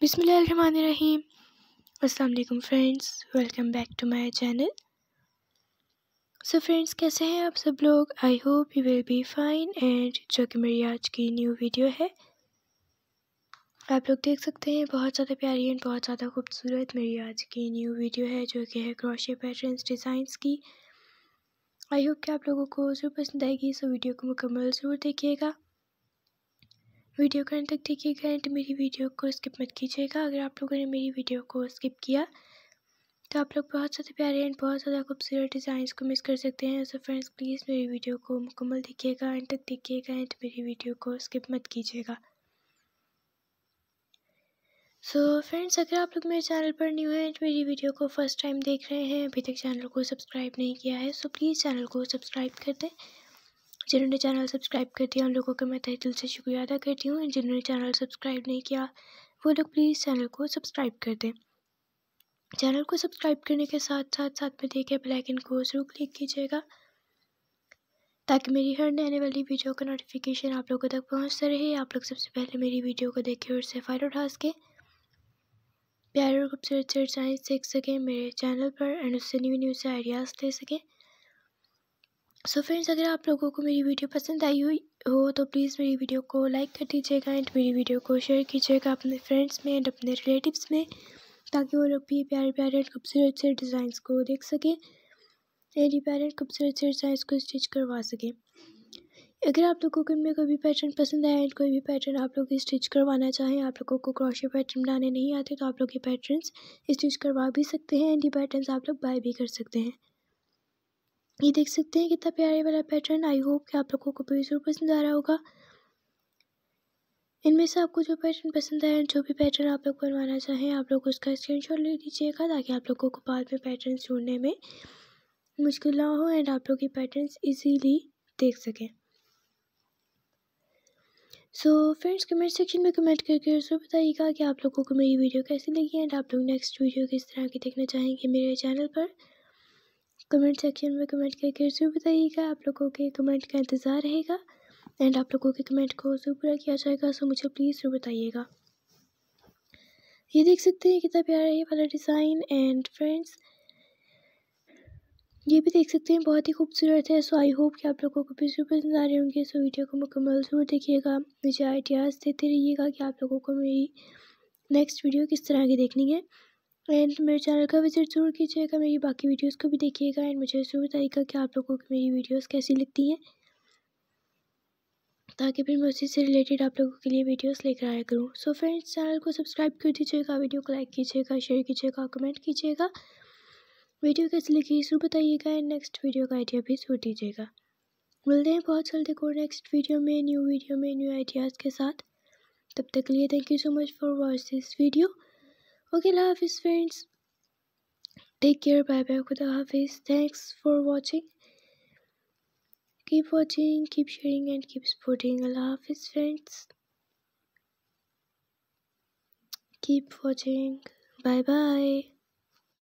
बिसमीम असलम friends welcome back to my channel so friends कैसे हैं आप सब लोग I hope you will be fine and जो कि मेरी आज की न्यू वीडियो है आप लोग देख सकते हैं बहुत ज़्यादा प्यारी एंड बहुत ज़्यादा खूबसूरत मेरी आज की न्यू वीडियो है जो कि है क्रोशे पैटर्न्स डिज़ाइंस की आई होप कि आप लोगों को ज़रूर पसंद आएगी सो वीडियो को मुकम्मल ज़रूर देखिएगा वीडियो का अंत तक देखिएगा एंड मेरी वीडियो को स्किप मत कीजिएगा अगर आप लोगों ने मेरी वीडियो को स्किप किया तो आप लोग बहुत ज़्यादा प्यारे एंड बहुत ज़्यादा खूबसूरत डिज़ाइंस को मिस कर सकते हैं सो फ्रेंड्स प्लीज़ मेरी वीडियो को मुकम्मल देखिएगा एंड तक देखिएगा एंड मेरी वीडियो को स्किप मत कीजिएगा सो so, फ्रेंड्स अगर आप लोग मेरे चैनल पर न्यू हैं एंड मेरी वीडियो को फर्स्ट टाइम देख रहे हैं अभी तक चैनल को सब्सक्राइब नहीं किया है सो so, प्लीज़ चैनल को सब्सक्राइब कर दें जिन्होंने चैनल सब्सक्राइब कर दिया उन लोगों का मैं तह दिल से शुक्रिया अदा करती हूँ जिन्होंने चैनल सब्सक्राइब नहीं किया वो लोग प्लीज़ चैनल को सब्सक्राइब कर दें चैनल को सब्सक्राइब करने के साथ साथ साथ में देखे ब्लैक को ज़रूर क्लिक कीजिएगा ताकि मेरी हर नए आने वाली वीडियो का नोटिफिकेशन आप लोगों तक पहुंचता रहे आप लोग सबसे पहले मेरी वीडियो को देखें और उससे फ़ायदा उठा सकें प्यारे और खूबसूरत चर्चाएँ सीख सकें मेरे चैनल पर एंड उससे न्यू न्यू से आइडियाज़ ले सकें सो so फ्रेंड्स अगर आप लोगों को मेरी वीडियो पसंद आई हुई हो तो प्लीज़ मेरी वीडियो को लाइक कर दीजिएगा एंड मेरी वीडियो को शेयर कीजिएगा अपने फ्रेंड्स में एंड अपने रिलेटिव्स में ताकि वो लोग भी प्यारे प्यारे एंड खूबसूरत से डिज़ाइंस को देख सकें एंड प्यारे एंड खूबसूरत से डिज़ाइंस को स्टिच करवा सकें अगर आप लोगों को मेरे कोई भी पैटर्न पसंद आया एंड कोई भी पैटर्न आप लोग स्टिच करवाना चाहें आप लोगों को क्रोशे पैटर्न बनाने नहीं आते तो आप लोग ये पैटर्न स्टिच करवा भी सकते हैं एंड ये पैटर्न आप लोग बाय भी कर सकते हैं ये देख सकते हैं कितना प्यारे वाला पैटर्न आई होप कि आप लोगों को भी ज़रूर पसंद आ रहा होगा इनमें से आपको जो पैटर्न पसंद आए जो भी पैटर्न आप लोग बनवाना चाहें आप लोग उसका स्क्रीनशॉट ले लीजिएगा ताकि आप लोगों को बाद में पैटर्न जुड़ने में मुश्किल ना हो एंड आप लोग ये पैटर्न ईजीली देख सकें सो फ्रेंड्स कमेंट सेक्शन में कमेंट करके जरूर बताइएगा कि आप लोगों को मेरी वीडियो कैसी लगी एंड आप लोग नेक्स्ट वीडियो किस तरह की देखना चाहेंगे मेरे चैनल पर कमेंट सेक्शन में कमेंट करके ज़रूर बताइएगा आप लोगों के कमेंट का इंतज़ार रहेगा एंड आप लोगों के कमेंट को जरूर पूरा किया जाएगा सो मुझे प्लीज़ ज़रूर बताइएगा ये देख सकते हैं कितना प्यारा है ये वाला डिज़ाइन एंड फ्रेंड्स ये भी देख सकते हैं बहुत ही खूबसूरत है सो आई होप कि आप लोगों को भी जरूर पसंद आ रहे होंगे सो वीडियो को मुकम्मल ज़रूर देखिएगा मुझे आइडियाज़ देते रहिएगा कि आप लोगों को मेरी नेक्स्ट वीडियो किस तरह की देखनी है एंड मेरे चैनल का विजिट ज़रूर कीजिएगा मेरी बाकी वीडियोस को भी देखिएगा एंड मुझे ज़रूर बताइएगा कि आप लोगों की मेरी वीडियोस कैसी लगती हैं ताकि फिर मैं उसी से रिलेटेड आप लोगों के लिए वीडियोस लेकर आया करूँ सो फ्रेंड्स चैनल को सब्सक्राइब कर दीजिएगा वीडियो को लाइक कीजिएगा शेयर कीजिएगा कमेंट कीजिएगा वीडियो कैसी लगी ज़रूर बताइएगा एंड नेक्स्ट वीडियो का आइडिया भी जरूर दीजिएगा मिलते हैं बहुत जल्द एक और नेक्स्ट वीडियो में न्यू वीडियो में न्यू आइडियाज़ के साथ तब तक के लिए thank you so much for watch this video okay la hafiz friends take care bye bye khuda office. thanks for watching keep watching keep sharing and keep supporting allah hafiz friends keep watching bye bye